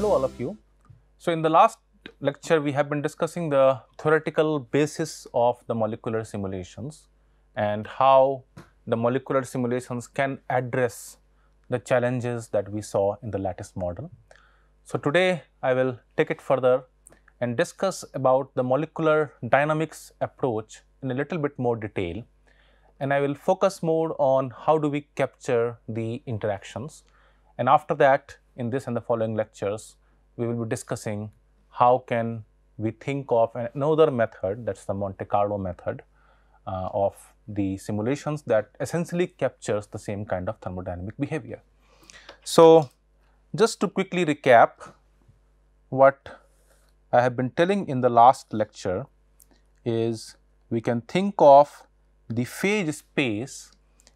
Hello all of you. So in the last lecture we have been discussing the theoretical basis of the molecular simulations and how the molecular simulations can address the challenges that we saw in the lattice model. So today I will take it further and discuss about the molecular dynamics approach in a little bit more detail and I will focus more on how do we capture the interactions and after that in this and the following lectures, we will be discussing how can we think of another method that's the Monte Carlo method uh, of the simulations that essentially captures the same kind of thermodynamic behavior. So, just to quickly recap what I have been telling in the last lecture is we can think of the phase space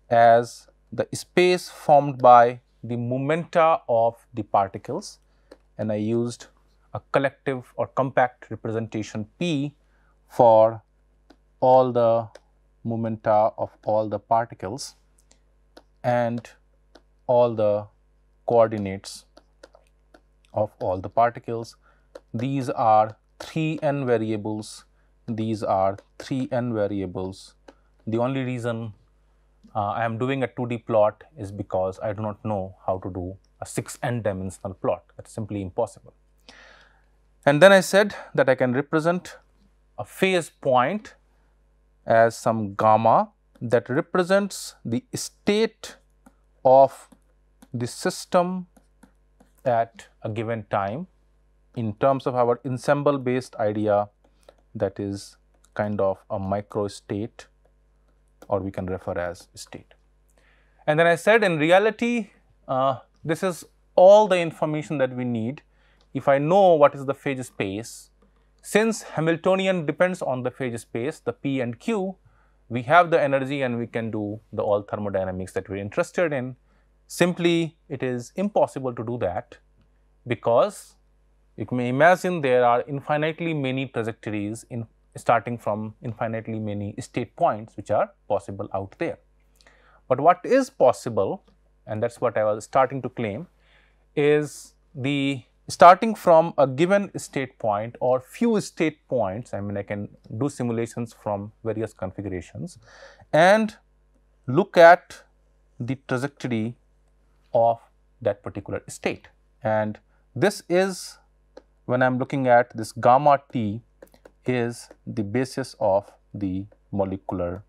as the space formed by the momenta of the particles and I used a collective or compact representation P for all the momenta of all the particles and all the coordinates of all the particles. These are 3n variables, these are 3n variables. The only reason uh, I am doing a 2D plot is because I do not know how to do a 6 n dimensional plot that is simply impossible. And then I said that I can represent a phase point as some gamma that represents the state of the system at a given time in terms of our ensemble based idea that is kind of a micro state or we can refer as state. And then I said in reality, uh, this is all the information that we need if I know what is the phase space. Since Hamiltonian depends on the phase space, the P and Q, we have the energy and we can do the all thermodynamics that we are interested in. Simply, it is impossible to do that because you may imagine there are infinitely many trajectories in starting from infinitely many state points which are possible out there. But what is possible and that is what I was starting to claim is the starting from a given state point or few state points I mean I can do simulations from various configurations and look at the trajectory of that particular state. And this is when I am looking at this gamma t is the basis of the molecular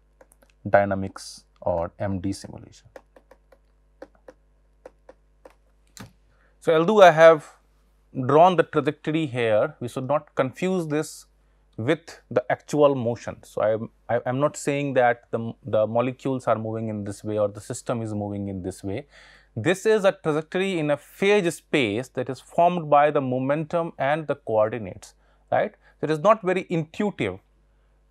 dynamics or MD simulation. So, although I have drawn the trajectory here, we should not confuse this with the actual motion. So, I am, I not saying that the, the molecules are moving in this way or the system is moving in this way. This is a trajectory in a phase space that is formed by the momentum and the coordinates, right. So, it is not very intuitive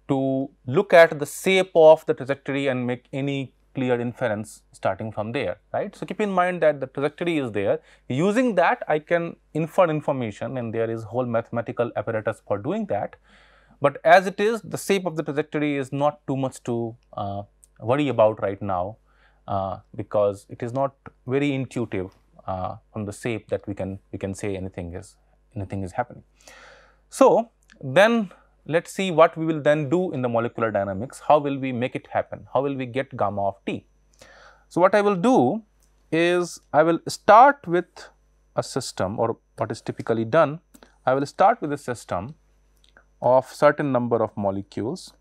to look at the shape of the trajectory and make any clear inference starting from there, right. So, keep in mind that the trajectory is there. Using that, I can infer information and there is whole mathematical apparatus for doing that. But as it is, the shape of the trajectory is not too much to uh, worry about right now, uh, because it is not very intuitive uh, from the shape that we can we can say anything is anything is happening. So, then let us see what we will then do in the molecular dynamics, how will we make it happen, how will we get gamma of t. So, what I will do is I will start with a system or what is typically done, I will start with a system of certain number of molecules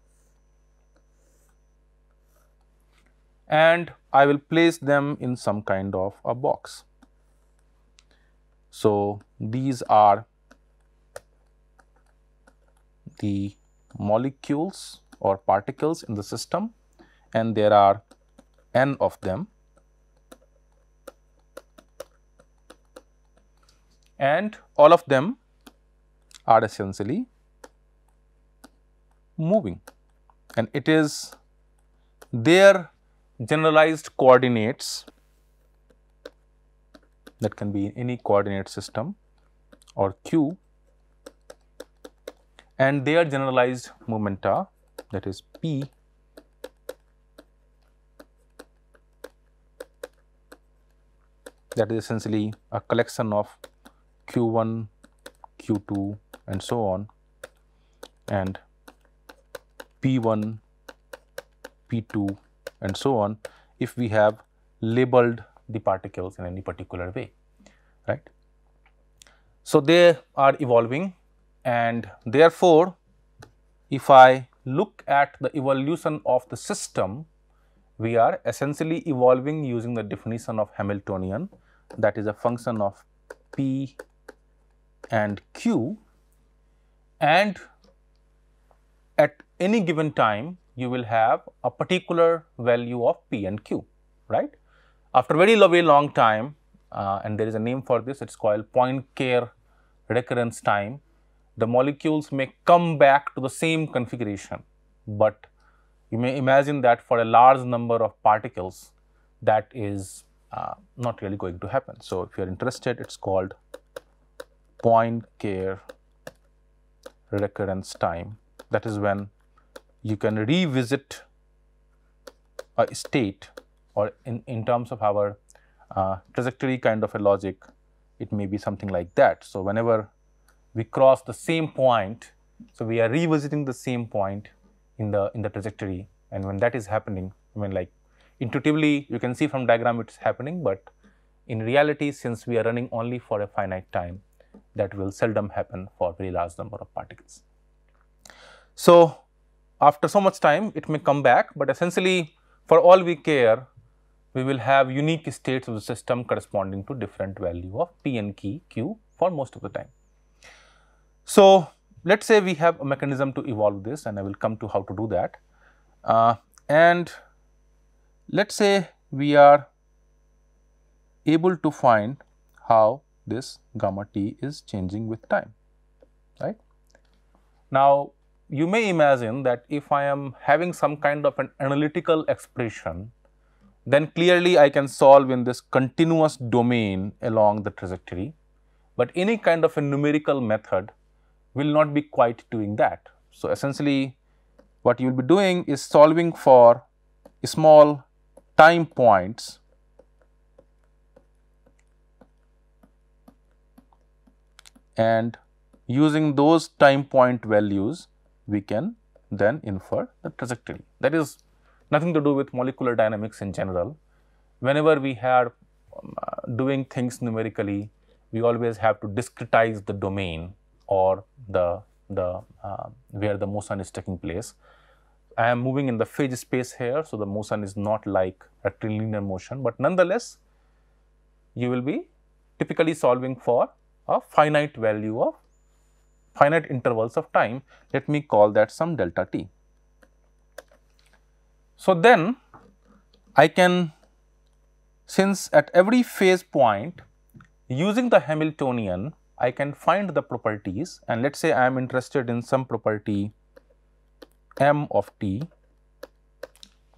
and I will place them in some kind of a box. So, these are the molecules or particles in the system and there are n of them and all of them are essentially moving and it is their generalized coordinates that can be in any coordinate system or q and their generalized momenta that is P that is essentially a collection of q1, q2 and so on and p1, p2 and so on if we have labeled the particles in any particular way right. So, they are evolving and therefore, if I look at the evolution of the system, we are essentially evolving using the definition of Hamiltonian that is a function of P and Q and at any given time you will have a particular value of P and Q, right. After very, very long time uh, and there is a name for this, it is called point care recurrence time the molecules may come back to the same configuration, but you may imagine that for a large number of particles that is uh, not really going to happen. So, if you are interested it is called point care recurrence time that is when you can revisit a state or in, in terms of our uh, trajectory kind of a logic it may be something like that. So, whenever we cross the same point. So we are revisiting the same point in the in the trajectory. And when that is happening, I mean like intuitively you can see from diagram it's happening, but in reality, since we are running only for a finite time, that will seldom happen for very large number of particles. So after so much time, it may come back, but essentially for all we care, we will have unique states of the system corresponding to different value of p and key q for most of the time. So, let us say we have a mechanism to evolve this and I will come to how to do that. Uh, and let us say we are able to find how this gamma t is changing with time, right. Now, you may imagine that if I am having some kind of an analytical expression, then clearly I can solve in this continuous domain along the trajectory, but any kind of a numerical method will not be quite doing that. So, essentially what you will be doing is solving for small time points and using those time point values we can then infer the trajectory. That is nothing to do with molecular dynamics in general. Whenever we are um, uh, doing things numerically, we always have to discretize the domain or the, the uh, where the motion is taking place. I am moving in the phase space here, so the motion is not like a trilinear motion, but nonetheless, you will be typically solving for a finite value of finite intervals of time. Let me call that some delta t. So, then I can since at every phase point using the Hamiltonian I can find the properties and let us say I am interested in some property m of t.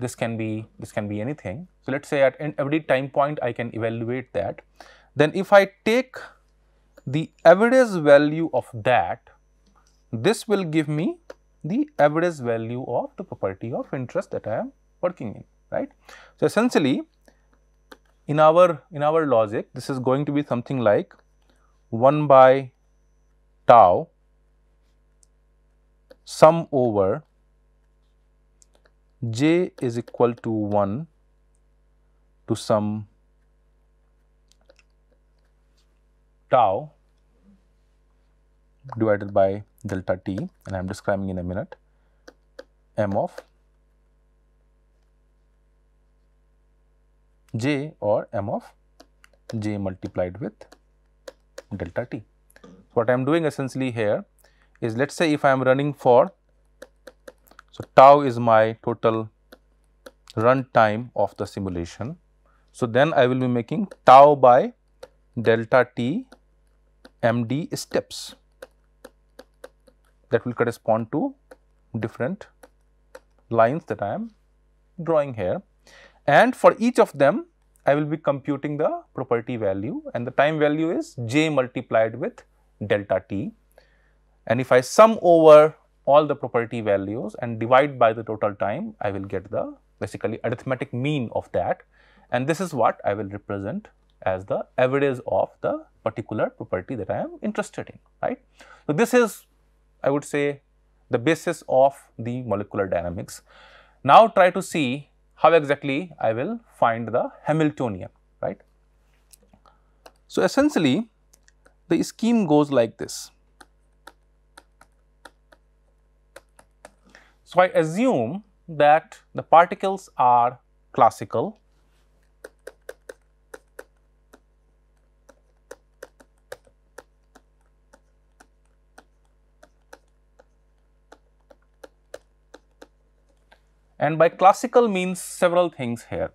This can be this can be anything. So, let us say at every time point I can evaluate that. Then if I take the average value of that, this will give me the average value of the property of interest that I am working in, right. So, essentially in our in our logic this is going to be something like 1 by tau sum over j is equal to 1 to some tau divided by delta t and I am describing in a minute m of j or m of j multiplied with delta t. What I am doing essentially here is let us say if I am running for, so tau is my total run time of the simulation. So, then I will be making tau by delta t md steps that will correspond to different lines that I am drawing here. And for each of them, I will be computing the property value and the time value is j multiplied with delta t. And if I sum over all the property values and divide by the total time, I will get the basically arithmetic mean of that. And this is what I will represent as the average of the particular property that I am interested in, right. So, this is I would say the basis of the molecular dynamics. Now, try to see how exactly I will find the Hamiltonian, right. So, essentially the scheme goes like this. So, I assume that the particles are classical And by classical means several things here.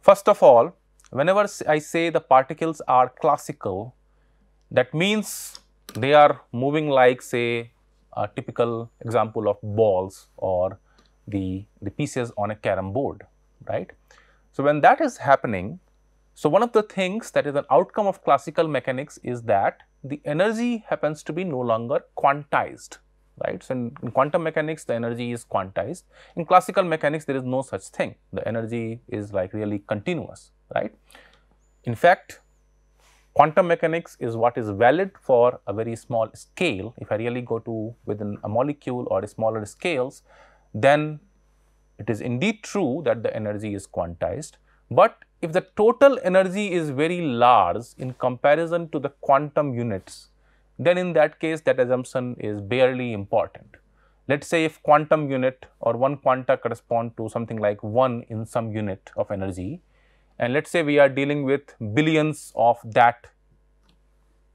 First of all, whenever I say the particles are classical, that means they are moving like say a typical example of balls or the, the pieces on a carom board, right. So, when that is happening, so one of the things that is an outcome of classical mechanics is that the energy happens to be no longer quantized, right. So, in, in, quantum mechanics the energy is quantized, in classical mechanics there is no such thing, the energy is like really continuous, right. In fact, quantum mechanics is what is valid for a very small scale, if I really go to within a molecule or a smaller scales, then it is indeed true that the energy is quantized, but if the total energy is very large in comparison to the quantum units, then in that case that assumption is barely important. Let us say if quantum unit or one quanta correspond to something like 1 in some unit of energy and let us say we are dealing with billions of that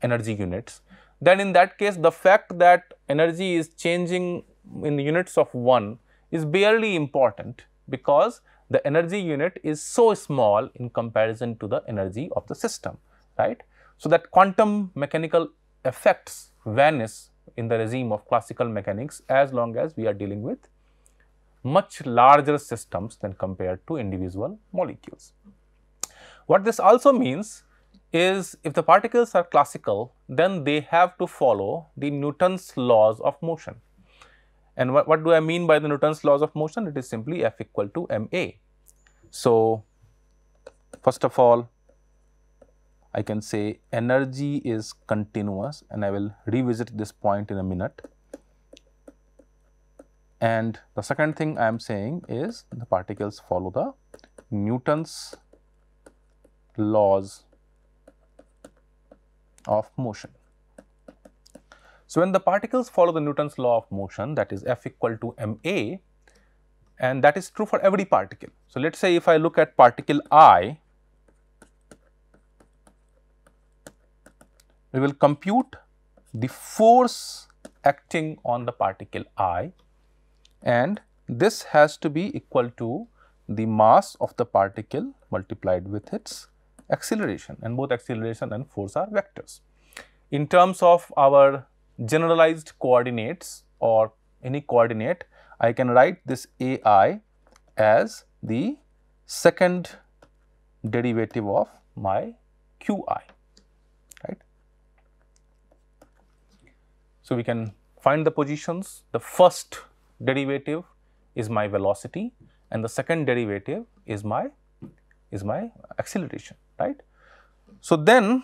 energy units, then in that case the fact that energy is changing in units of 1 is barely important because the energy unit is so small in comparison to the energy of the system, right. So, that quantum mechanical effects vanish in the regime of classical mechanics as long as we are dealing with much larger systems than compared to individual molecules. What this also means is if the particles are classical, then they have to follow the Newton's laws of motion. And what, what do I mean by the Newton's laws of motion? It is simply F equal to ma. So, first of all, I can say energy is continuous and I will revisit this point in a minute. And the second thing I am saying is the particles follow the Newton's laws of motion. So, when the particles follow the Newton's law of motion that is F equal to m a and that is true for every particle. So, let us say if I look at particle i we will compute the force acting on the particle i and this has to be equal to the mass of the particle multiplied with its acceleration and both acceleration and force are vectors. In terms of our generalized coordinates or any coordinate, I can write this a i as the second derivative of my q i. So, we can find the positions. The first derivative is my velocity and the second derivative is my is my acceleration, right. So, then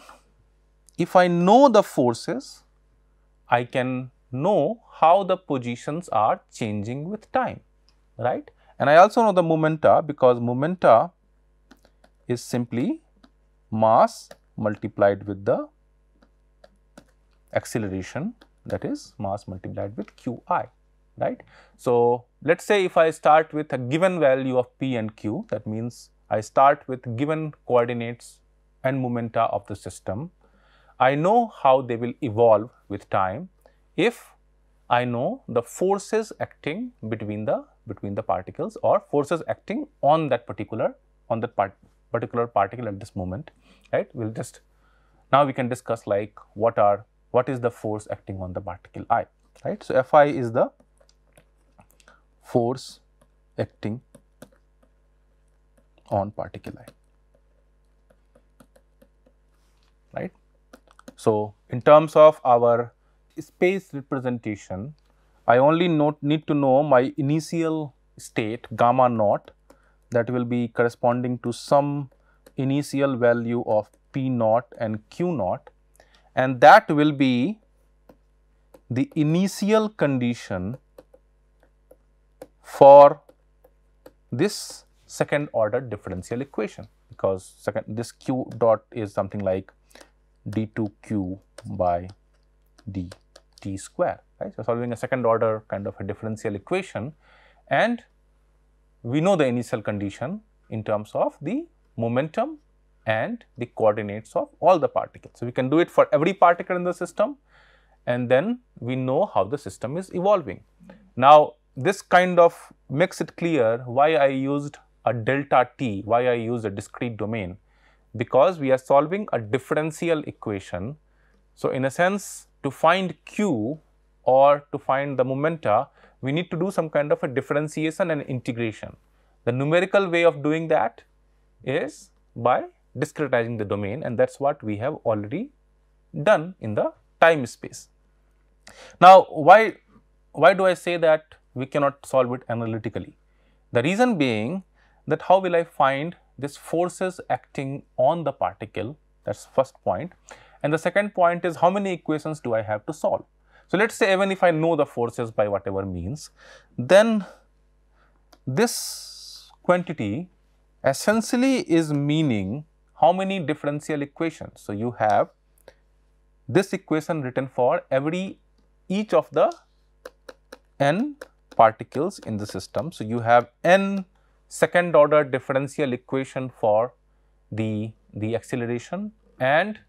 if I know the forces, I can know how the positions are changing with time, right. And I also know the momenta because momenta is simply mass multiplied with the acceleration that is mass multiplied with qi right. So, let us say if I start with a given value of p and q that means I start with given coordinates and momenta of the system. I know how they will evolve with time if I know the forces acting between the between the particles or forces acting on that particular on that part, particular particle at this moment right. We will just now we can discuss like what are what is the force acting on the particle i right. So, F i is the force acting on particle i right. So, in terms of our space representation I only need to know my initial state gamma naught that will be corresponding to some initial value of p naught and q naught and that will be the initial condition for this second order differential equation because second this q dot is something like d2q by dt square right. So, solving a second order kind of a differential equation and we know the initial condition in terms of the momentum and the coordinates of all the particles. So, we can do it for every particle in the system and then we know how the system is evolving. Now, this kind of makes it clear why I used a delta t, why I used a discrete domain, because we are solving a differential equation. So, in a sense to find q or to find the momenta, we need to do some kind of a differentiation and integration. The numerical way of doing that is by discretizing the domain and that is what we have already done in the time space. Now, why, why do I say that we cannot solve it analytically? The reason being that how will I find this forces acting on the particle that is first point and the second point is how many equations do I have to solve. So, let us say even if I know the forces by whatever means then this quantity essentially is meaning how many differential equations? So, you have this equation written for every each of the n particles in the system. So, you have n second order differential equation for the, the acceleration and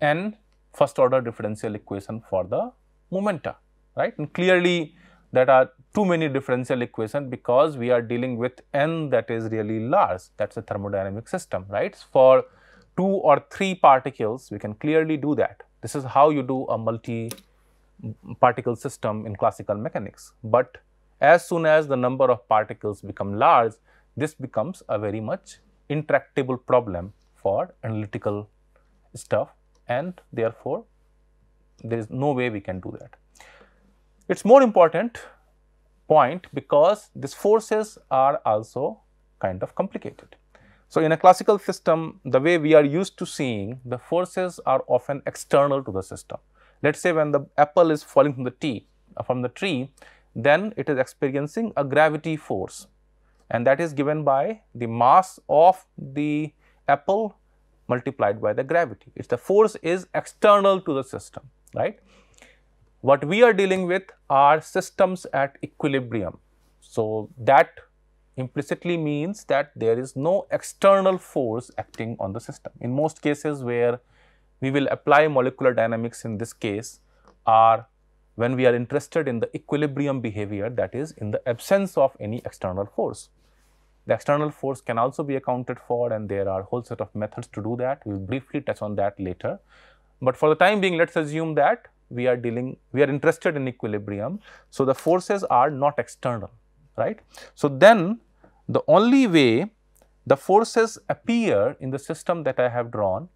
n first order differential equation for the momenta, right. And clearly that are too many differential equation because we are dealing with n that is really large that's a thermodynamic system right for two or three particles we can clearly do that this is how you do a multi particle system in classical mechanics but as soon as the number of particles become large this becomes a very much intractable problem for analytical stuff and therefore there is no way we can do that it is more important point because these forces are also kind of complicated. So, in a classical system, the way we are used to seeing the forces are often external to the system. Let us say when the apple is falling from the, tree, uh, from the tree, then it is experiencing a gravity force and that is given by the mass of the apple multiplied by the gravity. It's the force is external to the system, right. What we are dealing with are systems at equilibrium. So, that implicitly means that there is no external force acting on the system. In most cases where we will apply molecular dynamics in this case are when we are interested in the equilibrium behavior that is in the absence of any external force. The external force can also be accounted for and there are whole set of methods to do that. We will briefly touch on that later. But for the time being, let us assume that we are dealing, we are interested in equilibrium. So, the forces are not external, right. So, then the only way the forces appear in the system that I have drawn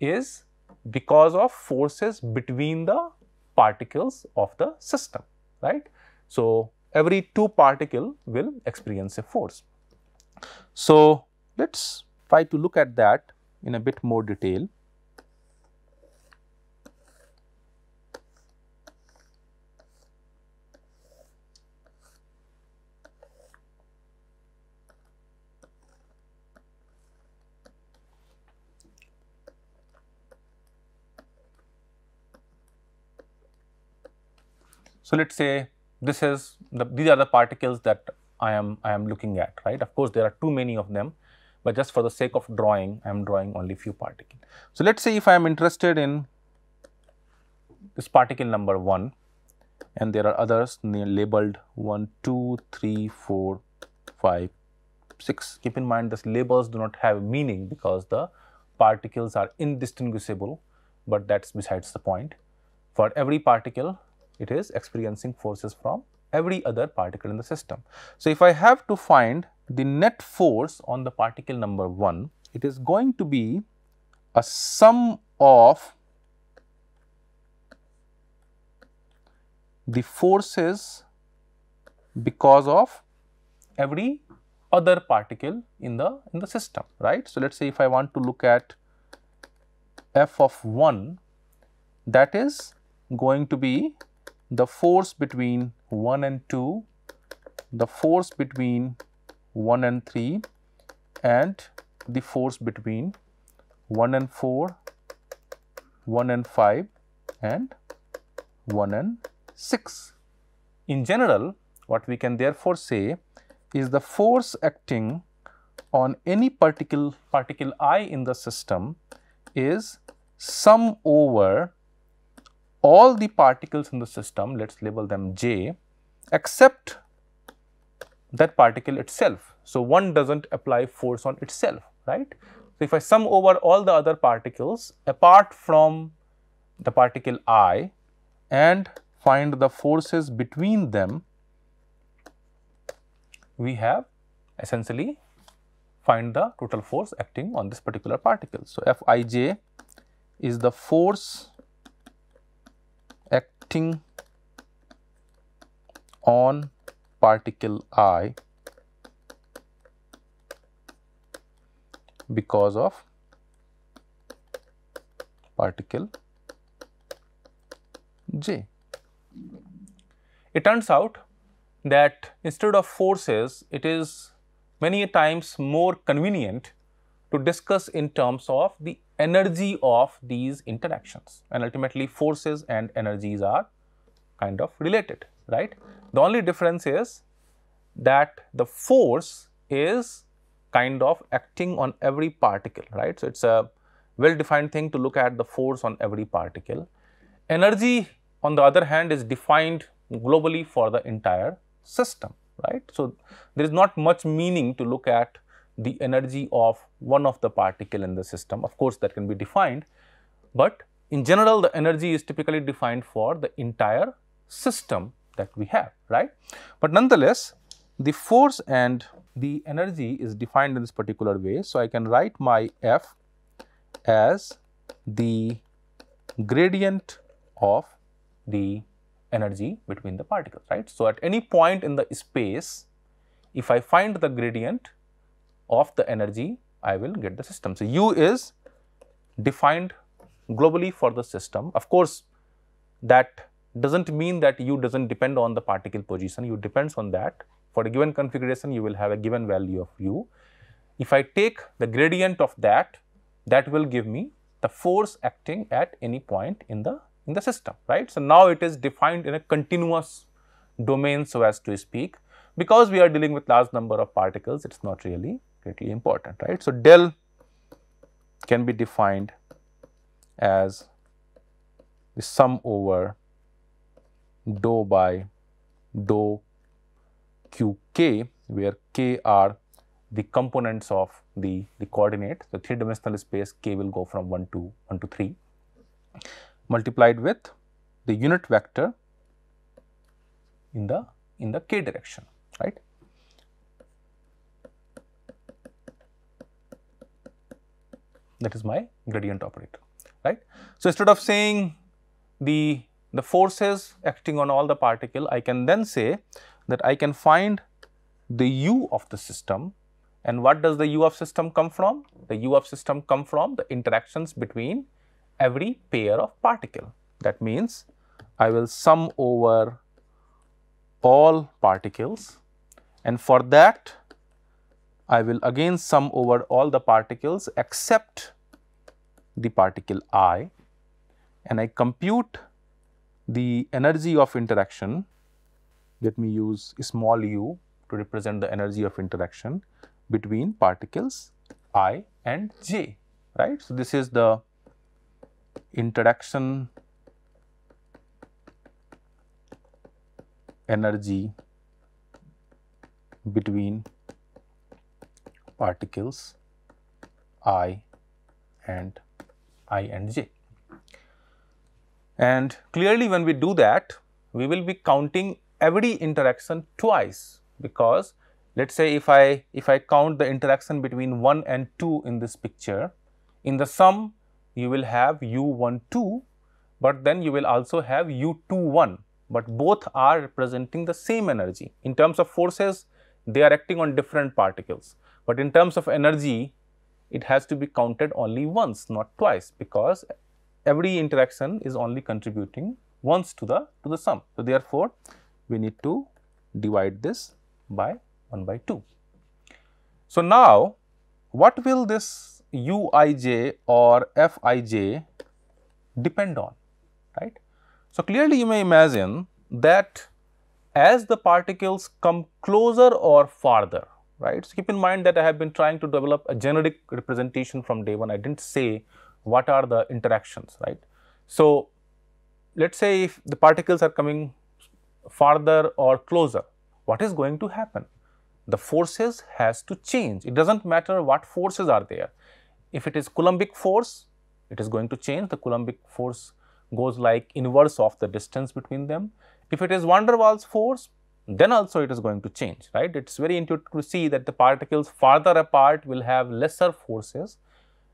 is because of forces between the particles of the system, right. So, every two particle will experience a force. So, let us try to look at that in a bit more detail. So, let us say this is the, these are the particles that I am, I am looking at, right. Of course, there are too many of them, but just for the sake of drawing, I am drawing only few particles. So, let us say if I am interested in this particle number 1 and there are others labeled 1, 2, 3, 4, 5, 6. Keep in mind these labels do not have meaning because the particles are indistinguishable, but that is besides the point. For every particle, it is experiencing forces from every other particle in the system. So, if I have to find the net force on the particle number 1, it is going to be a sum of the forces because of every other particle in the in the system right so let's say if i want to look at f of 1 that is going to be the force between 1 and 2, the force between 1 and 3 and the force between 1 and 4, 1 and 5 and 1 and 6. In general, what we can therefore say is the force acting on any particle particle i in the system is sum over all the particles in the system, let us label them J, except that particle itself. So, one does not apply force on itself, right. So, if I sum over all the other particles apart from the particle i and find the forces between them, we have essentially find the total force acting on this particular particle. So, Fij is the force acting on particle i because of particle j. It turns out that instead of forces, it is many times more convenient to discuss in terms of the energy of these interactions and ultimately forces and energies are kind of related, right. The only difference is that the force is kind of acting on every particle, right. So, it is a well defined thing to look at the force on every particle. Energy on the other hand is defined globally for the entire system, right. So, there is not much meaning to look at the energy of one of the particle in the system. Of course, that can be defined, but in general the energy is typically defined for the entire system that we have, right. But nonetheless, the force and the energy is defined in this particular way. So, I can write my F as the gradient of the energy between the particles, right. So, at any point in the space, if I find the gradient, of the energy I will get the system. So, U is defined globally for the system. Of course, that does not mean that U does not depend on the particle position, U depends on that. For a given configuration, you will have a given value of U. If I take the gradient of that, that will give me the force acting at any point in the in the system, right. So, now it is defined in a continuous domain so as to speak, because we are dealing with large number of particles, it is not really critically important, right. So, del can be defined as the sum over dou by dou qk where k are the components of the, the coordinate. The three dimensional space k will go from 1 to 1 to 3 multiplied with the unit vector in the in the k direction right. that is my gradient operator, right. So, instead of saying the, the forces acting on all the particle, I can then say that I can find the u of the system and what does the u of system come from? The u of system come from the interactions between every pair of particle. That means, I will sum over all particles and for that I will again sum over all the particles except the particle i and I compute the energy of interaction. Let me use small u to represent the energy of interaction between particles i and j, right. So, this is the interaction energy between particles i and j i and j. And clearly when we do that, we will be counting every interaction twice because let us say if I, if I count the interaction between 1 and 2 in this picture, in the sum you will have u 1 2, but then you will also have u 2 1, but both are representing the same energy. In terms of forces, they are acting on different particles, but in terms of energy, it has to be counted only once, not twice, because every interaction is only contributing once to the to the sum. So, therefore, we need to divide this by 1 by 2. So, now what will this uij or fij depend on, right? So, clearly you may imagine that as the particles come closer or farther, right? So keep in mind that I have been trying to develop a generic representation from day one. I didn't say what are the interactions, right? So let's say if the particles are coming farther or closer, what is going to happen? The forces has to change. It doesn't matter what forces are there. If it is Coulombic force, it is going to change. The Coulombic force goes like inverse of the distance between them. If it is van der Waals force, then also it is going to change, right. It is very intuitive to see that the particles farther apart will have lesser forces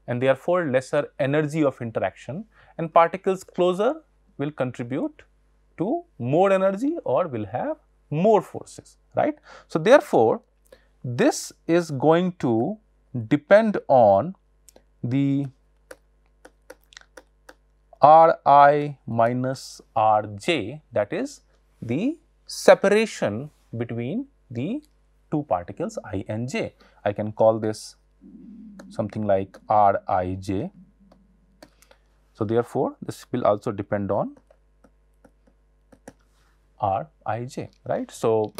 and therefore lesser energy of interaction and particles closer will contribute to more energy or will have more forces, right. So, therefore, this is going to depend on the R i minus R j that is the separation between the two particles i and j. I can call this something like r i j. So, therefore, this will also depend on r i j right. So,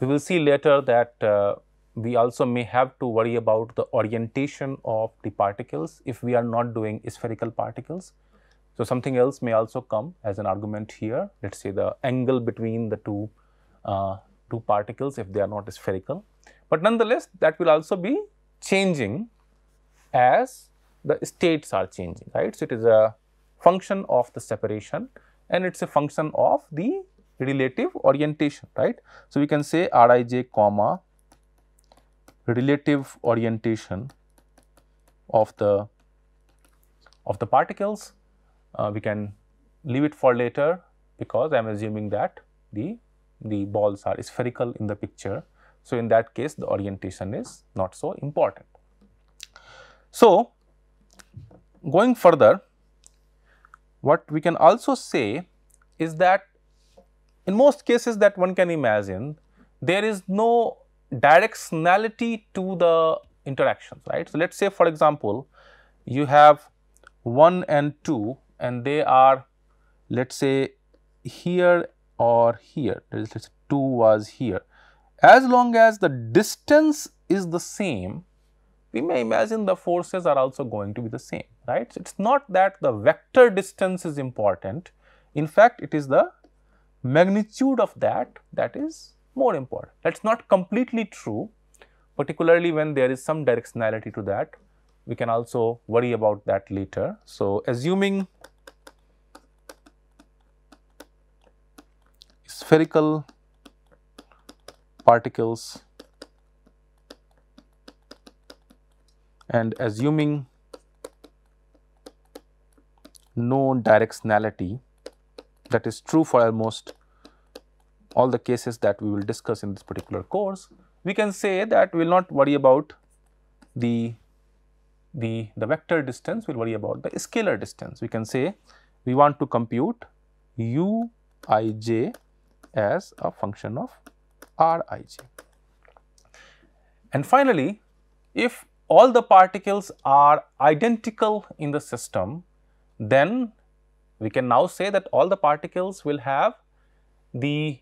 we will see later that uh, we also may have to worry about the orientation of the particles if we are not doing spherical particles. So something else may also come as an argument here. Let's say the angle between the two, uh, two particles if they are not spherical. But nonetheless, that will also be changing as the states are changing, right. So it is a function of the separation and it is a function of the relative orientation, right. So we can say Rij comma relative orientation of the of the particles uh, we can leave it for later because I am assuming that the, the balls are spherical in the picture. So, in that case the orientation is not so important. So, going further what we can also say is that in most cases that one can imagine there is no directionality to the interactions right. So, let us say for example, you have 1 and 2 and they are let us say here or here that is let us say 2 was here. As long as the distance is the same we may imagine the forces are also going to be the same right. So, it is not that the vector distance is important in fact it is the magnitude of that that is more important. That is not completely true particularly when there is some directionality to that we can also worry about that later. So, assuming spherical particles and assuming no directionality that is true for almost all the cases that we will discuss in this particular course, we can say that we will not worry about the, the, the vector distance, we will worry about the scalar distance. We can say we want to compute u i j as a function of Rij. And finally, if all the particles are identical in the system, then we can now say that all the particles will have the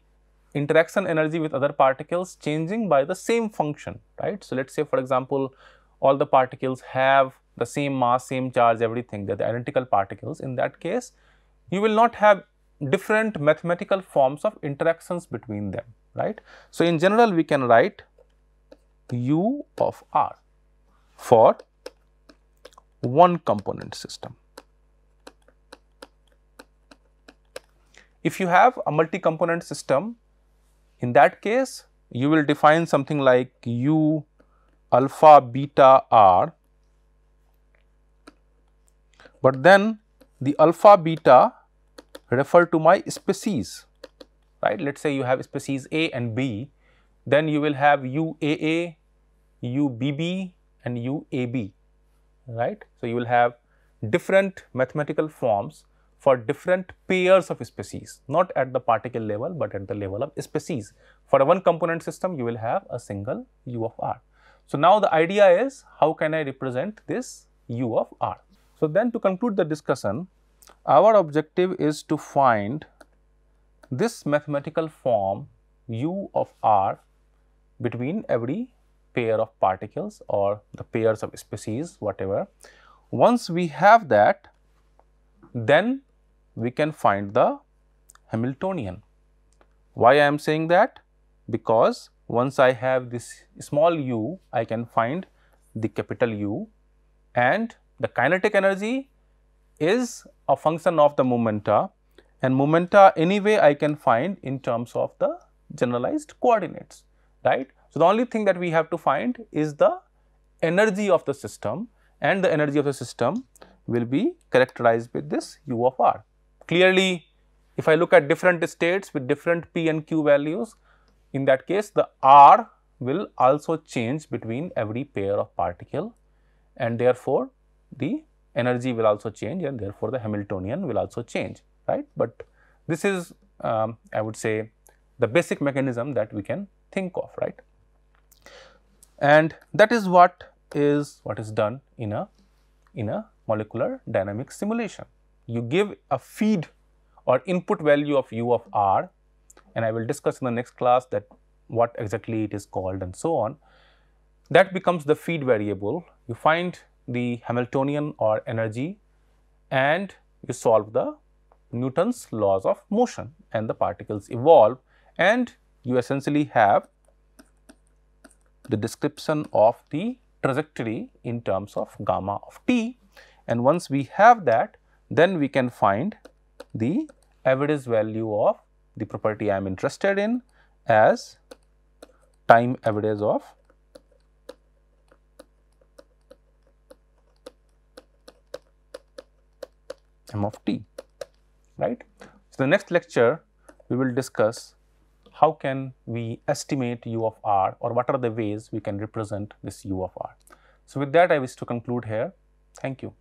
interaction energy with other particles changing by the same function, right. So, let us say for example, all the particles have the same mass, same charge, everything, they are the identical particles. In that case, you will not have different mathematical forms of interactions between them, right. So, in general we can write u of r for one component system. If you have a multi-component system, in that case you will define something like u alpha beta r, but then the alpha beta refer to my species, right. Let us say you have species A and B, then you will have UAA, UBB and UAB, right. So, you will have different mathematical forms for different pairs of species, not at the particle level, but at the level of species. For a one component system, you will have a single U of R. So, now the idea is how can I represent this U of R. So, then to conclude the discussion, our objective is to find this mathematical form u of r between every pair of particles or the pairs of species whatever. Once we have that then we can find the Hamiltonian. Why I am saying that? Because once I have this small u I can find the capital U and the kinetic energy is a function of the momenta and momenta anyway I can find in terms of the generalized coordinates, right. So, the only thing that we have to find is the energy of the system and the energy of the system will be characterized with this u of r. Clearly, if I look at different states with different p and q values, in that case the r will also change between every pair of particle and therefore, the energy will also change and therefore the Hamiltonian will also change, right. But this is um, I would say the basic mechanism that we can think of, right. And that is what is what is done in a in a molecular dynamic simulation. You give a feed or input value of u of r and I will discuss in the next class that what exactly it is called and so on. That becomes the feed variable. You find the Hamiltonian or energy and you solve the Newton's laws of motion and the particles evolve and you essentially have the description of the trajectory in terms of gamma of t and once we have that then we can find the average value of the property I am interested in as time average of of t right. So, the next lecture we will discuss how can we estimate u of r or what are the ways we can represent this u of r. So, with that I wish to conclude here. Thank you.